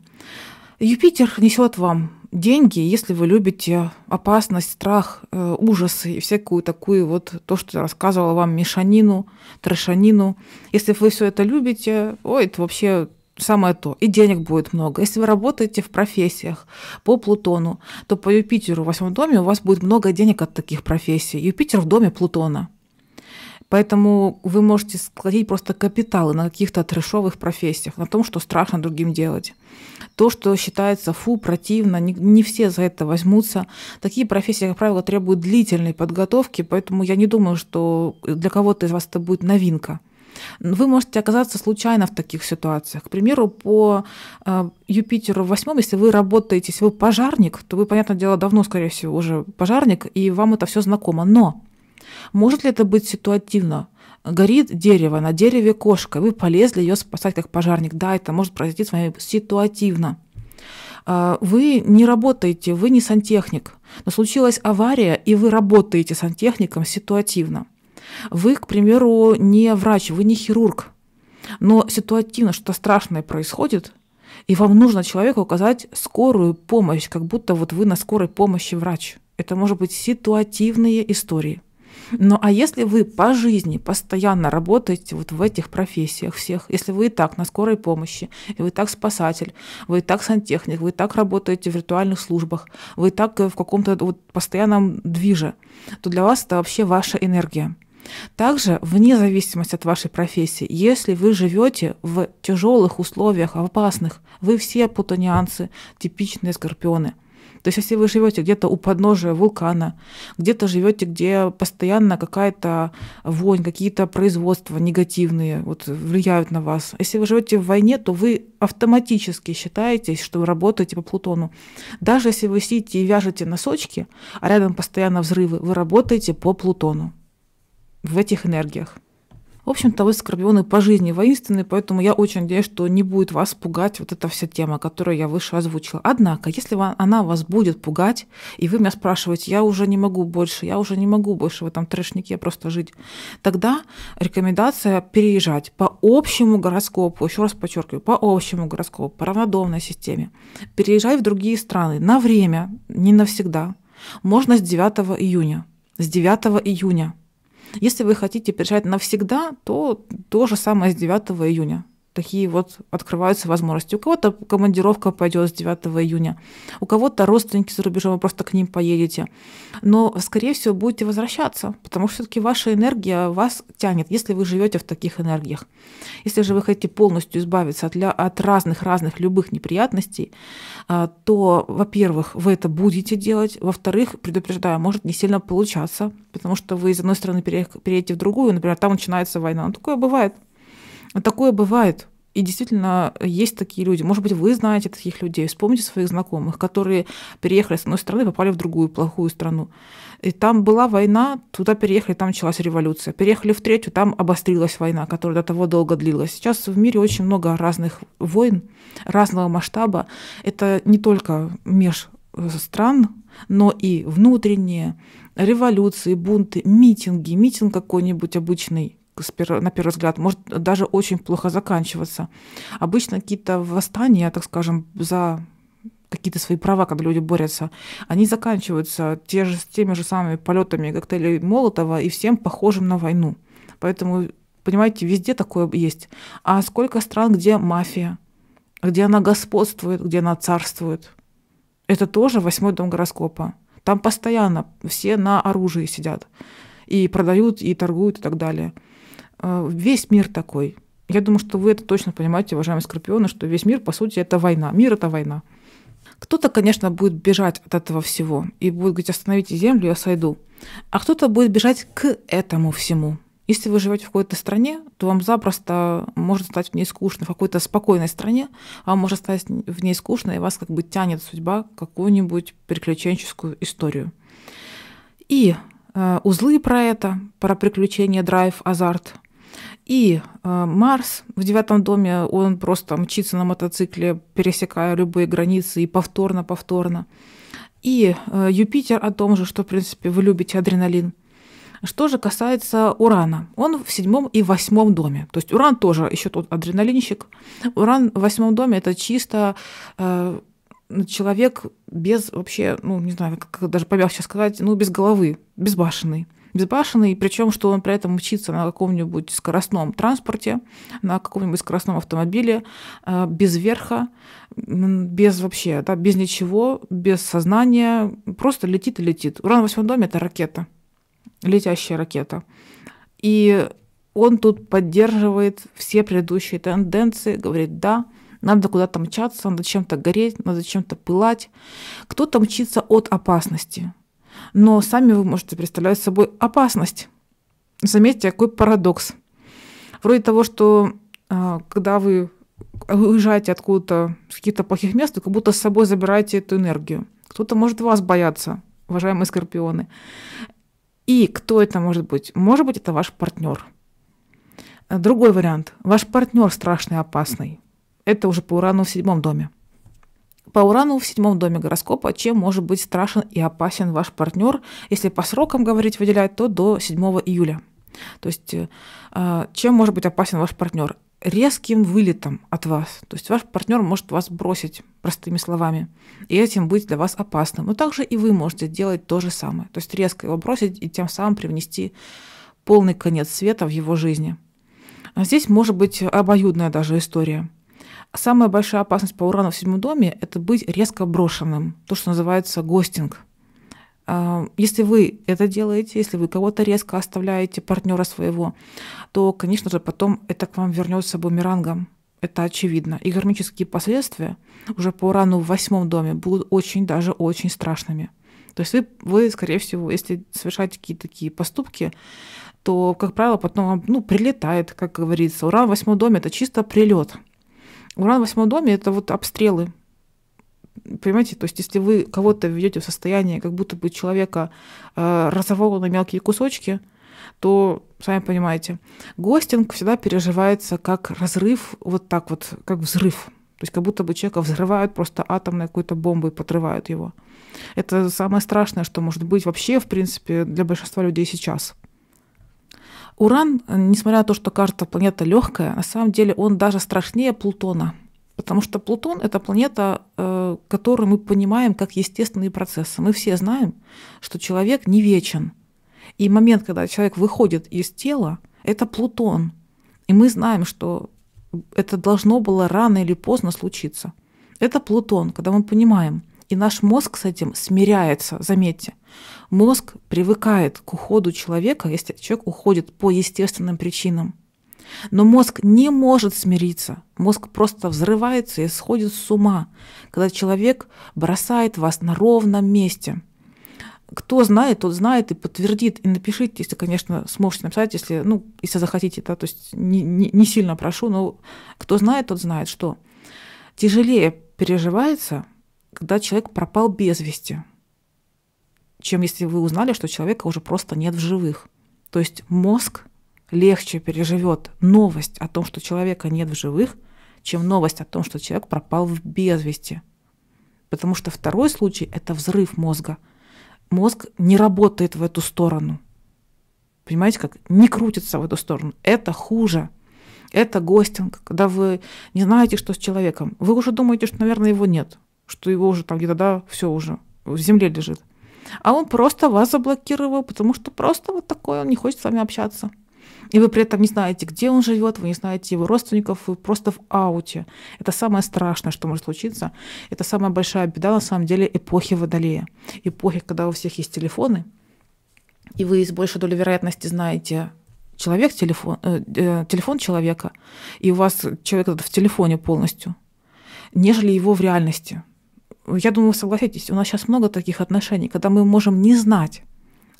Юпитер несет вам деньги, если вы любите опасность, страх, э, ужасы и всякую такую вот то, что я рассказывала вам, мешанину, трешанину. Если вы все это любите, ой, это вообще самое то, и денег будет много. Если вы работаете в профессиях по Плутону, то по Юпитеру в восьмом доме у вас будет много денег от таких профессий. Юпитер в доме Плутона – Поэтому вы можете складить просто капиталы на каких-то трешовых профессиях, на том, что страшно другим делать. То, что считается фу, противно, не, не все за это возьмутся. Такие профессии, как правило, требуют длительной подготовки, поэтому я не думаю, что для кого-то из вас это будет новинка. Вы можете оказаться случайно в таких ситуациях. К примеру, по э, Юпитеру восьмом, если вы работаете, если вы пожарник, то вы, понятное дело, давно, скорее всего, уже пожарник, и вам это все знакомо. Но может ли это быть ситуативно? горит дерево, на дереве кошка, вы полезли ее спасать как пожарник. Да, это может произойти с вами ситуативно. А, вы не работаете, вы не сантехник, но случилась авария, и вы работаете сантехником ситуативно. Вы, к примеру, не врач, вы не хирург, но ситуативно что-то страшное происходит, и вам нужно человеку указать скорую помощь, как будто вот вы на скорой помощи врач. Это может быть ситуативные истории – ну а если вы по жизни постоянно работаете вот в этих профессиях всех, если вы и так на скорой помощи, и вы и так спасатель, вы и так сантехник, вы и так работаете в виртуальных службах, вы и так э, в каком-то вот постоянном движе, то для вас это вообще ваша энергия. Также, вне зависимости от вашей профессии, если вы живете в тяжелых условиях, опасных, вы все плутонианцы, типичные скорпионы. То есть если вы живете где-то у подножия вулкана, где-то живете, где постоянно какая-то вонь, какие-то производства негативные вот, влияют на вас. Если вы живете в войне, то вы автоматически считаетесь, что вы работаете по Плутону. Даже если вы сидите и вяжете носочки, а рядом постоянно взрывы, вы работаете по Плутону в этих энергиях. В общем-то, вы скорпионы по жизни воинственные, поэтому я очень надеюсь, что не будет вас пугать вот эта вся тема, которую я выше озвучила. Однако, если она вас будет пугать, и вы меня спрашиваете, я уже не могу больше, я уже не могу больше в этом трешнике просто жить, тогда рекомендация переезжать по общему гороскопу, еще раз подчеркиваю, по общему гороскопу, по равнодомной системе, переезжать в другие страны на время, не навсегда, можно с 9 июня. С 9 июня если вы хотите переезжать навсегда, то то же самое с 9 июня такие вот открываются возможности. У кого-то командировка пойдет с 9 июня, у кого-то родственники за рубежом, вы просто к ним поедете. Но, скорее всего, будете возвращаться, потому что все-таки ваша энергия вас тянет, если вы живете в таких энергиях. Если же вы хотите полностью избавиться от, от разных, разных, любых неприятностей, а, то, во-первых, вы это будете делать, во-вторых, предупреждаю, может не сильно получаться, потому что вы из одной страны переедете в другую, например, там начинается война. Ну, такое бывает. Такое бывает. И действительно, есть такие люди. Может быть, вы знаете таких людей. Вспомните своих знакомых, которые переехали с одной страны, попали в другую плохую страну. И там была война, туда переехали, там началась революция. Переехали в третью, там обострилась война, которая до того долго длилась. Сейчас в мире очень много разных войн, разного масштаба. Это не только меж стран, но и внутренние революции, бунты, митинги. Митинг какой-нибудь обычный на первый взгляд, может даже очень плохо заканчиваться. Обычно какие-то восстания, так скажем, за какие-то свои права, когда люди борются, они заканчиваются те же, теми же самыми полетами коктейлей Молотова и всем похожим на войну. Поэтому, понимаете, везде такое есть. А сколько стран, где мафия, где она господствует, где она царствует? Это тоже восьмой дом гороскопа. Там постоянно все на оружии сидят и продают, и торгуют, и так далее. А, весь мир такой. Я думаю, что вы это точно понимаете, уважаемые скорпионы, что весь мир, по сути, это война. Мир — это война. Кто-то, конечно, будет бежать от этого всего и будет говорить, остановите землю, я сойду. А кто-то будет бежать к этому всему. Если вы живете в какой-то стране, то вам запросто может стать в ней скучно. В какой-то спокойной стране вам может стать в ней скучно, и вас как бы тянет судьба какую-нибудь приключенческую историю. И э, узлы про это, про приключения, драйв, азарт и э, Марс в девятом доме, он просто мчится на мотоцикле, пересекая любые границы и повторно-повторно. И э, Юпитер о том же, что, в принципе, вы любите адреналин. Что же касается Урана, он в седьмом и восьмом доме. То есть Уран тоже еще тот адреналинщик. Уран в восьмом доме это чисто э, человек без вообще, ну не знаю, как даже помягче сказать, ну без головы, безбашенный безбашенный, причем что он при этом мчится на каком-нибудь скоростном транспорте, на каком-нибудь скоростном автомобиле, э, без верха, без вообще, да, без ничего, без сознания, просто летит и летит. Уран в восьмом доме — это ракета, летящая ракета. И он тут поддерживает все предыдущие тенденции, говорит «да», надо куда-то мчаться, надо чем-то гореть, надо чем-то пылать. Кто-то мчится от опасности, но сами вы можете представлять собой опасность. Заметьте, какой парадокс. Вроде того, что а, когда вы уезжаете откуда-то с каких-то плохих мест, вы как будто с собой забираете эту энергию. Кто-то может вас бояться, уважаемые скорпионы. И кто это может быть? Может быть, это ваш партнер. Другой вариант. Ваш партнер страшный, опасный. Это уже по урану в седьмом доме. По Урану в седьмом доме гороскопа, чем может быть страшен и опасен ваш партнер, если по срокам говорить выделять, то до 7 июля. То есть э, чем может быть опасен ваш партнер? резким вылетом от вас. То есть ваш партнер может вас бросить, простыми словами, и этим быть для вас опасным. Но также и вы можете делать то же самое. То есть резко его бросить и тем самым привнести полный конец света в его жизни. А здесь может быть обоюдная даже история. Самая большая опасность по урану в седьмом доме – это быть резко брошенным, то, что называется гостинг. А, если вы это делаете, если вы кого-то резко оставляете, партнера своего, то, конечно же, потом это к вам вернется бумерангом. Это очевидно. И кармические последствия уже по урану в восьмом доме будут очень, даже очень страшными. То есть вы, вы скорее всего, если совершаете какие-то такие поступки, то, как правило, потом вам ну, прилетает, как говорится. Уран в восьмом доме – это чисто прилет – Уран в восьмом доме – это вот обстрелы. Понимаете, то есть если вы кого-то ведете в состояние, как будто бы человека э, разорвало на мелкие кусочки, то, сами понимаете, гостинг всегда переживается как разрыв, вот так вот, как взрыв. То есть как будто бы человека взрывают просто атомной какой-то бомбой, подрывают его. Это самое страшное, что может быть вообще, в принципе, для большинства людей сейчас – Уран, э, несмотря на то, что кажется планета легкая, на самом деле он даже страшнее Плутона. Потому что Плутон — это планета, э, которую мы понимаем как естественные процессы. Мы все знаем, что человек не вечен. И момент, когда человек выходит из тела, это Плутон. И мы знаем, что это должно было рано или поздно случиться. Это Плутон, когда мы понимаем, и наш мозг с этим смиряется, заметьте. Мозг привыкает к уходу человека, если человек уходит по естественным причинам. Но мозг не может смириться. Мозг просто взрывается и сходит с ума, когда человек бросает вас на ровном месте. Кто знает, тот знает и подтвердит. И напишите, если, конечно, сможете написать, если, ну, если захотите, да, то есть не, не, не сильно прошу, но кто знает, тот знает, что тяжелее переживается когда человек пропал без вести, чем если вы узнали, что человека уже просто нет в живых. То есть мозг легче переживет новость о том, что человека нет в живых, чем новость о том, что человек пропал в без вести. Потому что второй случай – это взрыв мозга. Мозг не работает в эту сторону. Понимаете, как? Не крутится в эту сторону. Это хуже. Это гостинг, когда вы не знаете, что с человеком. Вы уже думаете, что, наверное, его нет что его уже там где-то, да, все уже в земле лежит. А он просто вас заблокировал, потому что просто вот такой, он не хочет с вами общаться. И вы при этом не знаете, где он живет, вы не знаете его родственников, вы просто в ауте. Это самое страшное, что может случиться. Это самая большая беда, на самом деле, эпохи Водолея. Эпохи, когда у всех есть телефоны, и вы с большей долей вероятности знаете человек, телефон, э, э телефон человека, и у вас человек в телефоне полностью, нежели его в реальности – я думаю, вы согласитесь, у нас сейчас много таких отношений, когда мы можем не знать,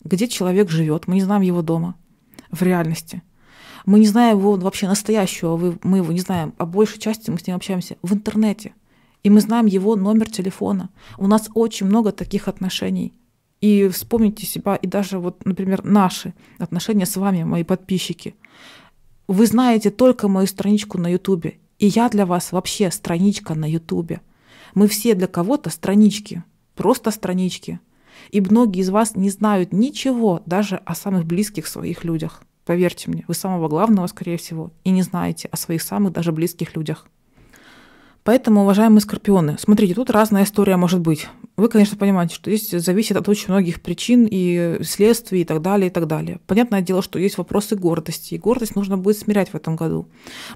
где человек живет, мы не знаем его дома в реальности. Мы не знаем его вообще настоящего, мы его не знаем, а большей части мы с ним общаемся в интернете. И мы знаем его номер телефона. У нас очень много таких отношений. И вспомните себя, и даже вот, например, наши отношения с вами, мои подписчики. Вы знаете только мою страничку на Ютубе, и я для вас вообще страничка на Ютубе – мы все для кого-то странички, просто странички. И многие из вас не знают ничего даже о самых близких своих людях. Поверьте мне, вы самого главного, скорее всего, и не знаете о своих самых даже близких людях. Поэтому, уважаемые скорпионы, смотрите, тут разная история может быть вы, конечно, понимаете, что здесь зависит от очень многих причин и следствий и так далее, и так далее. Понятное дело, что есть вопросы гордости, и гордость нужно будет смирять в этом году.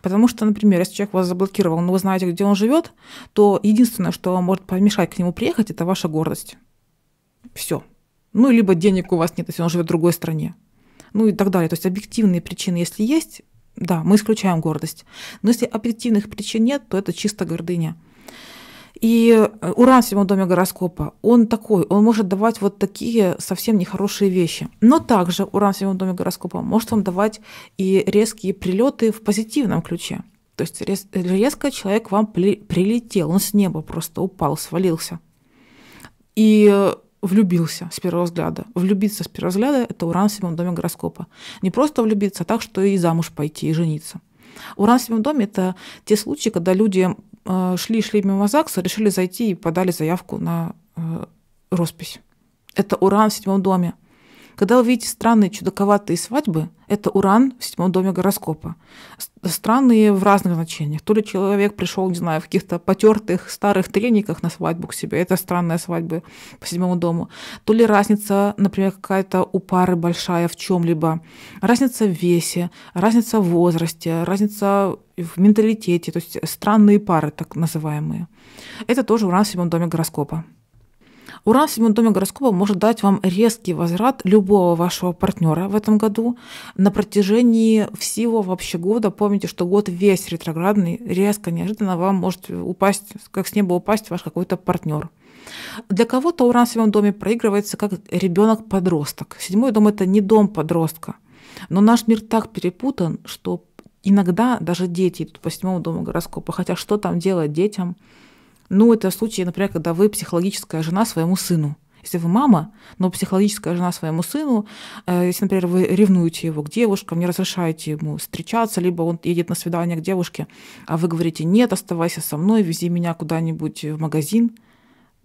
Потому что, например, если человек вас заблокировал, но вы знаете, где он живет, то единственное, что вам может помешать к нему приехать, это ваша гордость. Все. Ну, либо денег у вас нет, если он живет в другой стране. Ну и так далее. То есть объективные причины, если есть, да, мы исключаем гордость. Но если объективных причин нет, то это чисто гордыня. И э, Уран в седьмом доме гороскопа, он такой, он может давать вот такие совсем нехорошие вещи. Но также Уран в седьмом доме гороскопа может вам давать и резкие прилеты в позитивном ключе. То есть э, резко человек вам прилетел, он с неба просто упал, свалился. И э, влюбился с первого взгляда. Влюбиться с первого взгляда – это уран в седьмом доме гороскопа. Не просто влюбиться, а так, что и замуж пойти, и жениться. Уран в седьмом доме – это те случаи, когда люди шли-шли э, мимо ЗАГСа, решили зайти и подали заявку на э, роспись. Это уран в седьмом доме. Когда вы видите странные чудаковатые свадьбы, это уран в седьмом доме гороскопа. Странные в разных значениях. То ли человек пришел, не знаю, в каких-то потертых старых трениках на свадьбу к себе, это странная свадьба по седьмому дому. То ли разница, например, какая-то у пары большая в чем-либо. Разница в весе, разница в возрасте, разница в менталитете, то есть странные пары, так называемые. Это тоже уран в седьмом доме гороскопа. Уран в седьмом доме гороскопа может дать вам резкий возврат любого вашего партнера в этом году на протяжении всего вообще года. Помните, что год весь ретроградный, резко, неожиданно вам может упасть, как с неба упасть ваш какой-то партнер. Для кого-то уран в седьмом доме проигрывается как ребенок-подросток. Седьмой дом – это не дом подростка. Но наш мир так перепутан, что иногда даже дети идут по седьмому дому гороскопа, хотя что там делать детям – ну, это случай, например, когда вы психологическая жена своему сыну. Если вы мама, но психологическая жена своему сыну, э, если, например, вы ревнуете его к девушкам, не разрешаете ему встречаться, либо он едет на свидание к девушке, а вы говорите, нет, оставайся со мной, вези меня куда-нибудь в магазин,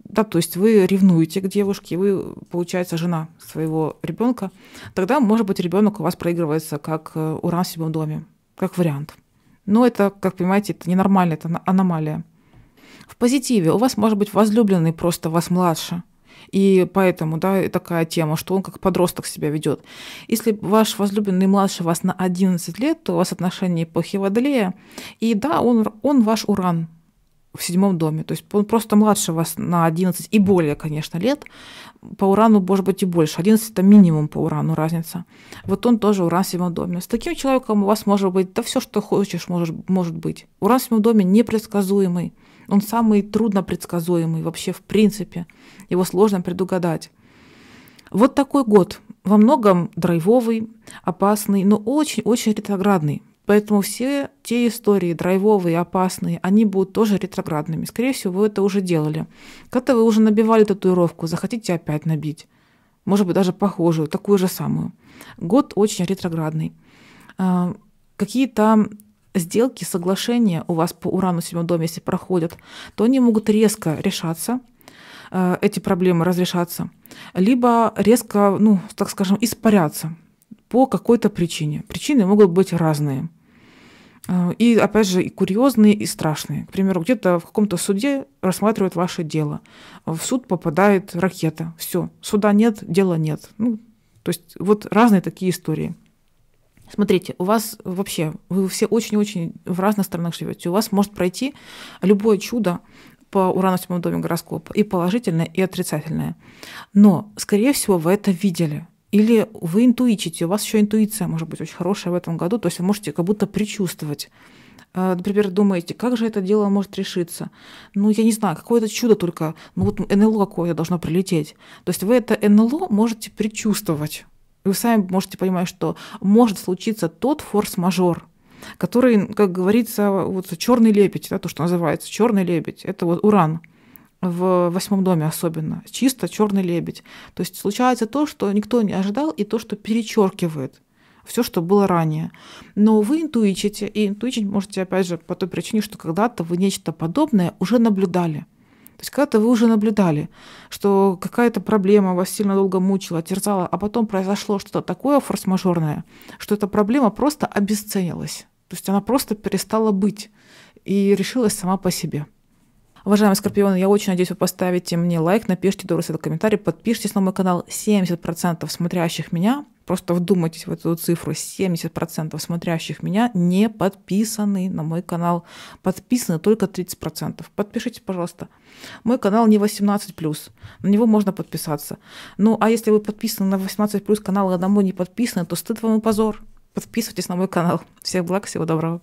да, то есть вы ревнуете к девушке, вы, получается, жена своего ребенка, тогда, может быть, ребенок у вас проигрывается как э, уран в седьмом доме, как вариант. Но это, как понимаете, это ненормально, это аномалия в позитиве. У вас может быть возлюбленный просто вас младше. И поэтому, да, такая тема, что он как подросток себя ведет. Если ваш возлюбленный младше вас на 11 лет, то у вас отношения эпохи Водолея. И да, он, он ваш уран в седьмом доме. То есть он просто младше вас на 11 и более, конечно, лет. По урану может быть и больше. 11 это минимум по урану разница. Вот он тоже уран в седьмом доме. С таким человеком у вас может быть, да все, что хочешь, может, может быть. Уран в седьмом доме непредсказуемый. Он самый трудно предсказуемый вообще в принципе. Его сложно предугадать. Вот такой год. Во многом драйвовый, опасный, но очень-очень ретроградный. Поэтому все те истории драйвовые, опасные, они будут тоже ретроградными. Скорее всего, вы это уже делали. Когда вы уже набивали татуировку, захотите опять набить. Может быть, даже похожую, такую же самую. Год очень ретроградный. А, какие-то сделки, соглашения у вас по Урану в седьмом доме, если проходят, то они могут резко решаться, э, эти проблемы разрешаться, либо резко, ну, так скажем, испаряться по какой-то причине. Причины могут быть разные. Э, и, опять же, и курьезные, и страшные. К примеру, где-то в каком-то суде рассматривают ваше дело. В суд попадает ракета. Все, суда нет, дела нет. Ну, то есть вот разные такие истории. Смотрите, у вас вообще, вы все очень-очень в разных странах живете. У вас может пройти любое чудо по Урану в доме гороскопа, и положительное, и отрицательное. Но, скорее всего, вы это видели. Или вы интуичите, у вас еще интуиция может быть очень хорошая в этом году, то есть вы можете как будто предчувствовать, а, Например, думаете, как же это дело может решиться? Ну, я не знаю, какое-то чудо только, ну вот НЛО какое должно прилететь. То есть вы это НЛО можете предчувствовать вы сами можете понимать, что может случиться тот форс-мажор, который, как говорится, вот черный лебедь, да, то, что называется, черный лебедь, это вот уран в восьмом доме особенно, чисто черный лебедь. То есть случается то, что никто не ожидал, и то, что перечеркивает все, что было ранее. Но вы интуичите, и интуичить можете, опять же, по той причине, что когда-то вы нечто подобное уже наблюдали. То есть когда-то вы уже наблюдали, что какая-то проблема вас сильно долго мучила, терзала, а потом произошло что-то такое форс-мажорное, что эта проблема просто обесценилась. То есть она просто перестала быть и решилась сама по себе. Уважаемые Скорпионы, я очень надеюсь, вы поставите мне лайк, напишите добрый совет, комментарий, подпишитесь на мой канал. 70% смотрящих меня, просто вдумайтесь в эту цифру, 70% смотрящих меня не подписаны на мой канал. Подписаны только 30%. Подпишитесь, пожалуйста. Мой канал не 18+, на него можно подписаться. Ну, а если вы подписаны на 18+, канал и одному не подписаны, то стыд вам и позор. Подписывайтесь на мой канал. Всех благ, всего доброго.